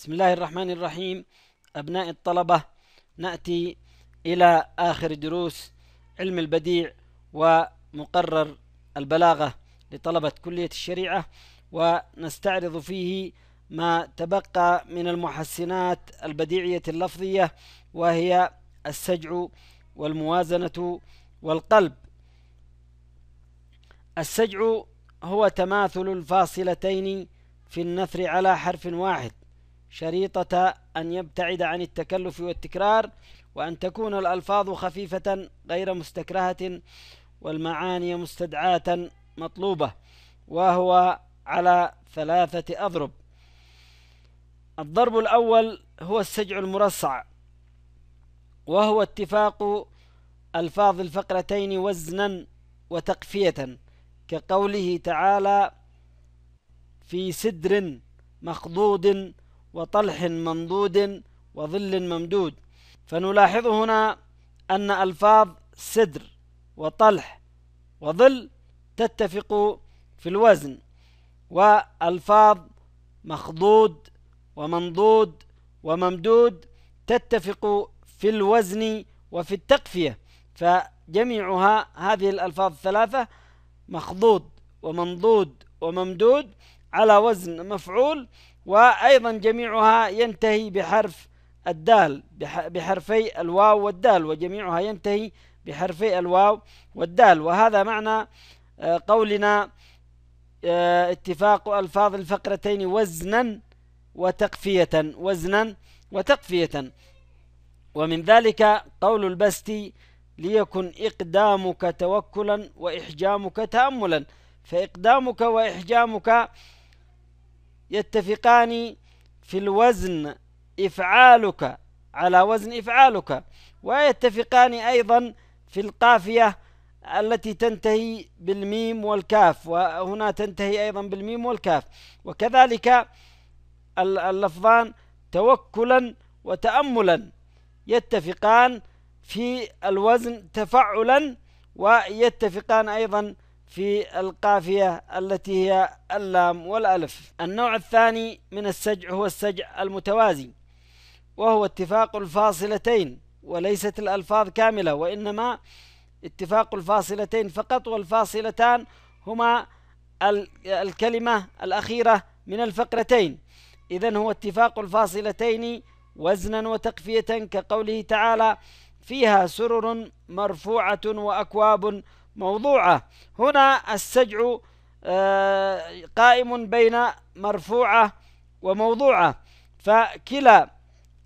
بسم الله الرحمن الرحيم أبناء الطلبة نأتي إلى آخر دروس علم البديع ومقرر البلاغة لطلبة كلية الشريعة ونستعرض فيه ما تبقى من المحسنات البديعية اللفظية وهي السجع والموازنة والقلب السجع هو تماثل الفاصلتين في النثر على حرف واحد شريطة أن يبتعد عن التكلف والتكرار وأن تكون الألفاظ خفيفة غير مستكرهة والمعاني مستدعاة مطلوبة وهو على ثلاثة أضرب الضرب الأول هو السجع المرصع وهو اتفاق ألفاظ الفقرتين وزنا وتقفية كقوله تعالى في سدر مخضود وطلح منضود وظل ممدود فنلاحظ هنا أن ألفاظ سدر وطلح وظل تتفق في الوزن وألفاظ مخضود ومنضود وممدود تتفق في الوزن وفي التقفية فجميعها هذه الألفاظ الثلاثة مخضود ومنضود وممدود على وزن مفعول وأيضا جميعها ينتهي بحرف الدال بحرفي الواو والدال وجميعها ينتهي بحرفي الواو والدال وهذا معنى آه، قولنا آه، اتفاق ألفاظ الفقرتين وزنا وتقفية وزنا وتقفية ومن ذلك قول البستي ليكن إقدامك توكلا وإحجامك تأملا فإقدامك وإحجامك يتفقان في الوزن إفعالك على وزن إفعالك ويتفقان أيضا في القافية التي تنتهي بالميم والكاف وهنا تنتهي أيضا بالميم والكاف وكذلك اللفظان توكلا وتأملا يتفقان في الوزن تفعلا ويتفقان أيضا في القافية التي هي اللام والألف النوع الثاني من السجع هو السجع المتوازي وهو اتفاق الفاصلتين وليست الألفاظ كاملة وإنما اتفاق الفاصلتين فقط والفاصلتان هما الكلمة الأخيرة من الفقرتين إذا هو اتفاق الفاصلتين وزنا وتقفية كقوله تعالى فيها سرر مرفوعة وأكواب مرفوعة موضوعة هنا السجع آه، قائم بين مرفوعة وموضوعة فكلا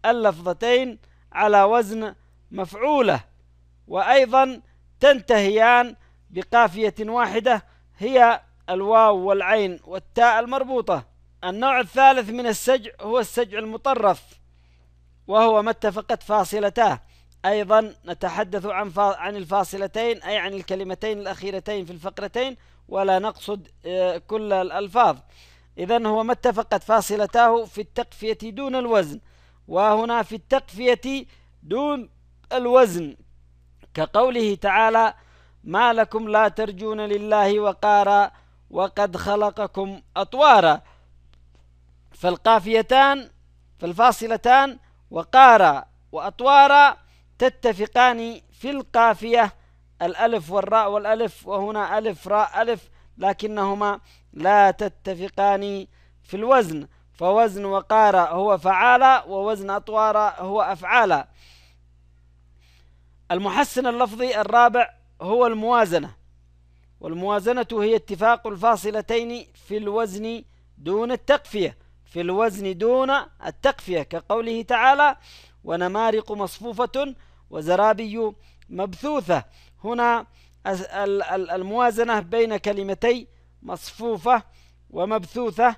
اللفظتين على وزن مفعولة وأيضا تنتهيان بقافية واحدة هي الواو والعين والتاء المربوطة النوع الثالث من السجع هو السجع المطرف وهو ما اتفقت فاصلتاه أيضا نتحدث عن عن الفاصلتين أي عن الكلمتين الأخيرتين في الفقرتين ولا نقصد آه، كل الألفاظ إذا هو ما اتفقت فاصلتاه في التقفية دون الوزن وهنا في التقفية دون الوزن كقوله تعالى ما لكم لا ترجون لله وقارا وقد خلقكم أطوارا فالقافيتان فالفاصلتان وقارا وأطوارا تتفقان في القافية الألف والراء والألف وهنا ألف راء ألف لكنهما لا تتفقان في الوزن فوزن وقار هو فعال ووزن أطوار هو أفعال المحسن اللفظي الرابع هو الموازنة والموازنة هي اتفاق الفاصلتين في الوزن دون التقفية في الوزن دون التقفية كقوله تعالى ونمارق مصفوفة وزرابي مبثوثة هنا الموازنة بين كلمتي مصفوفة ومبثوثة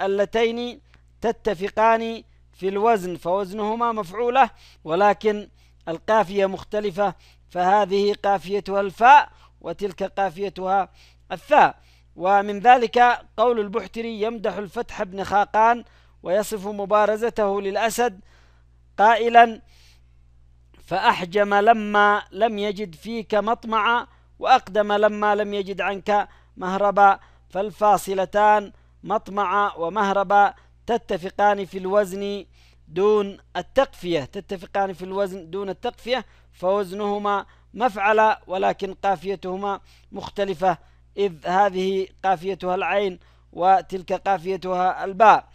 اللتين تتفقان في الوزن فوزنهما مفعولة ولكن القافية مختلفة فهذه قافيتها الفاء وتلك قافيتها الثاء ومن ذلك قول البحتري يمدح الفتح بن خاقان ويصف مبارزته للأسد قائلا فأحجم لما لم يجد فيك مطمعا وأقدم لما لم يجد عنك مهربا فالفاصلتان مطمعا ومهربا تتفقان في الوزن دون التقفية تتفقان في الوزن دون التقفية فوزنهما مفعلا ولكن قافيتهما مختلفة إذ هذه قافيتها العين وتلك قافيتها الباء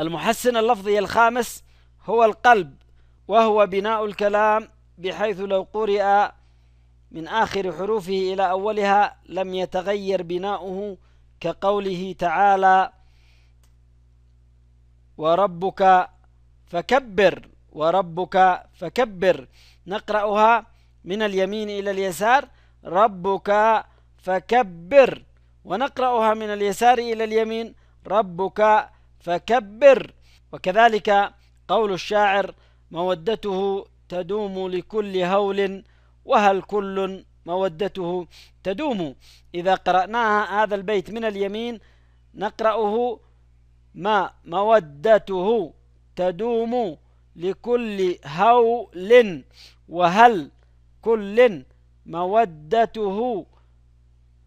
المحسن اللفظي الخامس هو القلب وهو بناء الكلام بحيث لو قرئ من آخر حروفه إلى أولها لم يتغير بناؤه كقوله تعالى وربك فكبر وربك فكبر نقرأها من اليمين إلى اليسار ربك فكبر ونقرأها من اليسار إلى اليمين ربك فكبر وكذلك قول الشاعر مودته تدوم لكل هول وهل كل مودته تدوم إذا قرأناها هذا البيت من اليمين نقرأه ما مودته تدوم لكل هول وهل كل مودته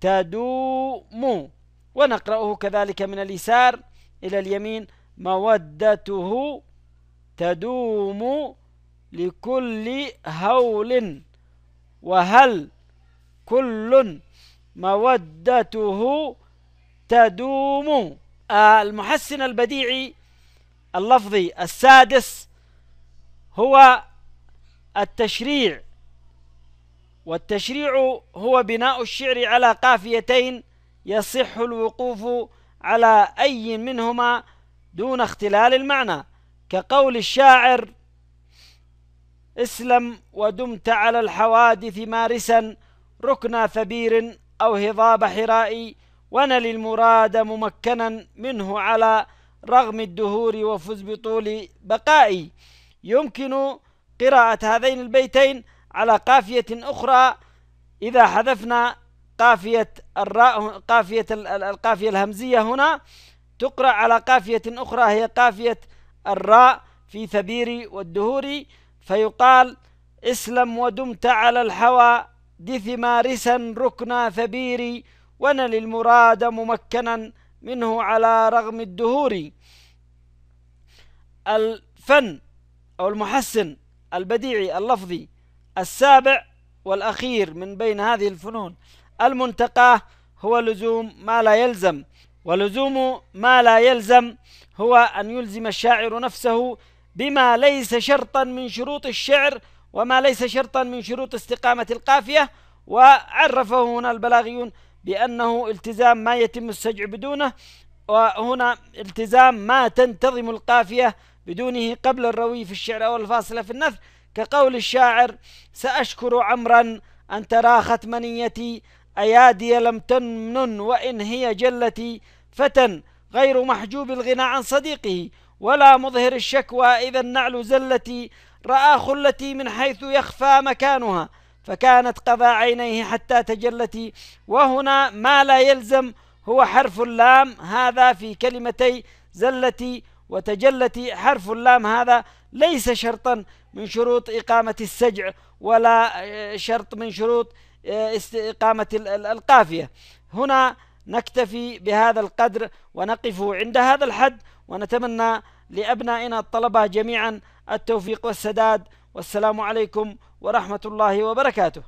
تدوم ونقرأه كذلك من اليسار إلى اليمين مودته تدوم لكل هول وهل كل مودته تدوم آه، المحسن البديعي اللفظي السادس هو التشريع والتشريع هو بناء الشعر على قافيتين يصح الوقوف على أي منهما دون اختلال المعنى كقول الشاعر اسلم ودمت على الحوادث مارسا ركنا ثبير أو هضاب حراء ونل المراد ممكنا منه على رغم الدهور وفز بطول بقائي يمكن قراءة هذين البيتين على قافية أخرى إذا حذفنا قافية الراء قافية القافية الهمزية هنا تقرأ على قافية أخرى هي قافية الراء في ثبير والدهور فيقال اسلم ودمت على الحوى دثمارسا رسا ركنا ثبيري ونل المراد ممكنا منه على رغم الدهور الفن أو المحسن البديعي اللفظي السابع والأخير من بين هذه الفنون المنتقاه هو لزوم ما لا يلزم ولزوم ما لا يلزم هو أن يلزم الشاعر نفسه بما ليس شرطا من شروط الشعر وما ليس شرطا من شروط استقامة القافية وعرفه هنا البلاغيون بأنه التزام ما يتم السجع بدونه وهنا التزام ما تنتظم القافية بدونه قبل الروي في الشعر أو الفاصلة في النثر كقول الشاعر سأشكر عمرا أن تراخت منيتي أيادي لم تمنن وإن هي جلتي فتى غير محجوب الغنى عن صديقه ولا مظهر الشكوى إذا النعل زلتي رأى خلتي من حيث يخفى مكانها فكانت قضى عينيه حتى تجلتي وهنا ما لا يلزم هو حرف اللام هذا في كلمتي زلتي وتجلتي حرف اللام هذا ليس شرطا من شروط إقامة السجع ولا آه، شرط من شروط آه، إقامة القافية هنا نكتفي بهذا القدر ونقف عند هذا الحد ونتمنى لأبنائنا الطلبة جميعا التوفيق والسداد والسلام عليكم ورحمة الله وبركاته